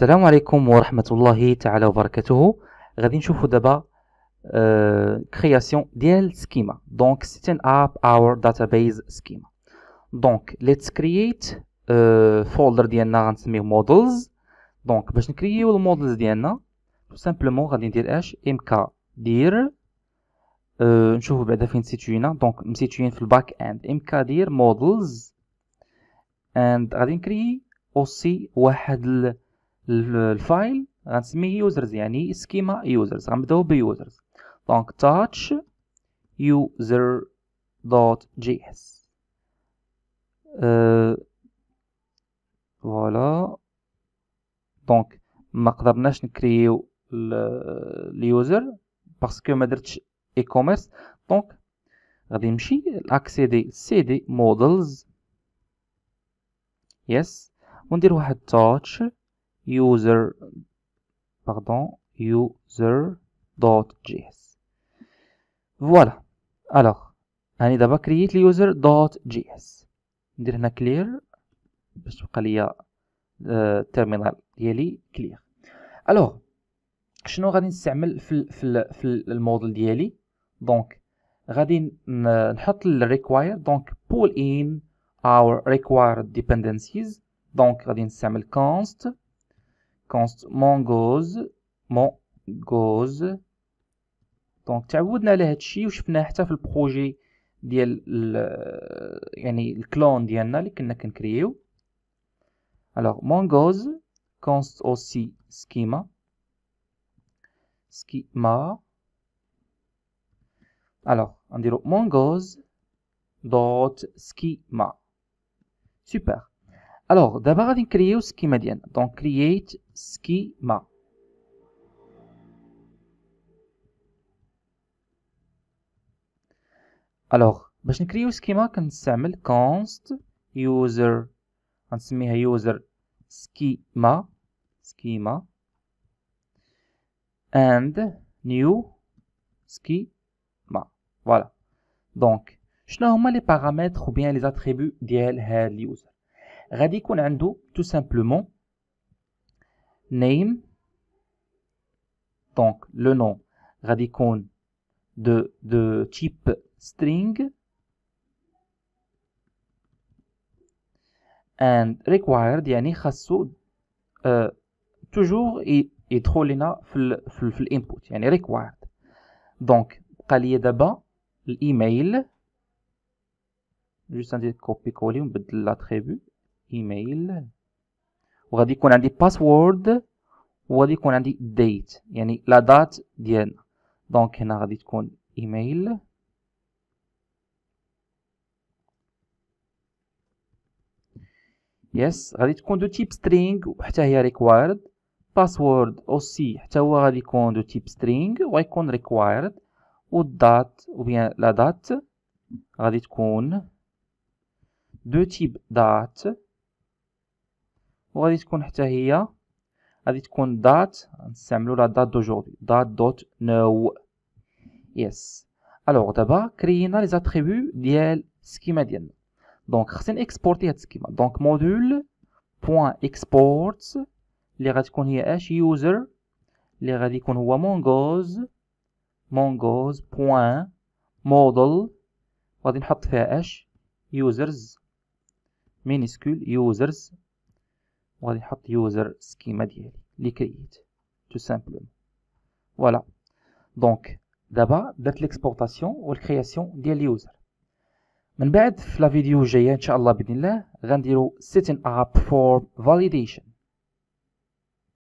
السلام عليكم ورحمه الله تعالى وبركاته غادي نشوفو دابا كرياسيون آه، ديال سكيما دونك ستين اب اور داتابيز سكيما دونك ليتس كرييت فولدر ديالنا غنسميه مودلز دونك باش نكرييو المودلز ديالنا تو سامبلومون غادي ندير اش ام كا دير آه، نشوفو بعدا فين سيتوينا دونك مسيتوين في الباك اند ام كا دير مودلز اند غادي نكريي اوسي واحد الفايل غنسميه يوزرز يعني سكيما يوزرز غنبداو بيوزرز دونك تاتش يوزر دوت جي اس فوالا دونك ما قدرناش نكريو اليوزر باسكو ما درتش اي كوميرس دونك غادي نمشي لاكسيدي سي دي مودلز يس وندير واحد تاتش user pardon user dot js voilà alors هاني دابا كرييت اليوزر دوت جي اس ندير هنا كلير باش تبقى ليا التيرمينال آه، ديالي كلير الوغ شنو غادي نستعمل في الـ في الـ في الموديل ديالي دونك غادي نحط الريكواير دونك بول ان اور ريكوايرد ديبندنسيز دونك غادي نستعمل كونست const mongoose mongoose donc tu as vu dans la lettre C je suis parti avec le projet de le clone de nous qui créé alors mongoose const aussi schema schema alors on dit le dot schema super alors, d'abord, on va créer un schéma. Donc, create schema. Alors, un نكريو سكيما كنستعمل const user va user schema schema and new schema voilà donc n'ai pas les paramètres ou bien les attributs ديال هاد user. Radical en tout simplement. Name, donc le nom. Radical de de type string and required, y'a nécessaire euh, toujours et trop lina fil fil fil input, Donc, qu'aller d'abord l'email. Juste un petit copier coller pour la tribu. ايميل وغادي يكون عندي باسورد وغادي يكون عندي ديت يعني لا دات ديالنا دونك هنا غادي تكون ايميل يس غادي تكون دو تيب سترينغ وحتى هي ريكوايرد باسورد اوسي حتى هو غادي يكون دو تيب سترينغ وغيكون ريكوايرد والدات وبيان لا دات غادي تكون دو تيب دات وغادي تكون حتى هي غادي تكون دات نستعملو لا دات دوجوردي دات دوت نو يس الوغ دابا كرينا لي زاتريبيو ديال سكيما ديالنا دونك خصني اكسبورتي هاد السكيما دونك مودول بوان اكسبورت اللي تكون هي اش يوزر اللي غادي يكون هو مونغوز مونغوز بوان موديل غادي نحط فيها اش يوزرز مينيسكول يوزرز وغادي نحط يوزر سكيما ديالي لي كريت تو سامبلومون فوالا دونك دابا درت ليكسبورطاسيون والكرياسيون ديال اليوزر من بعد في لا فيديو الجايه ان شاء الله باذن الله غنديرو سيتين اب فور فاليديشن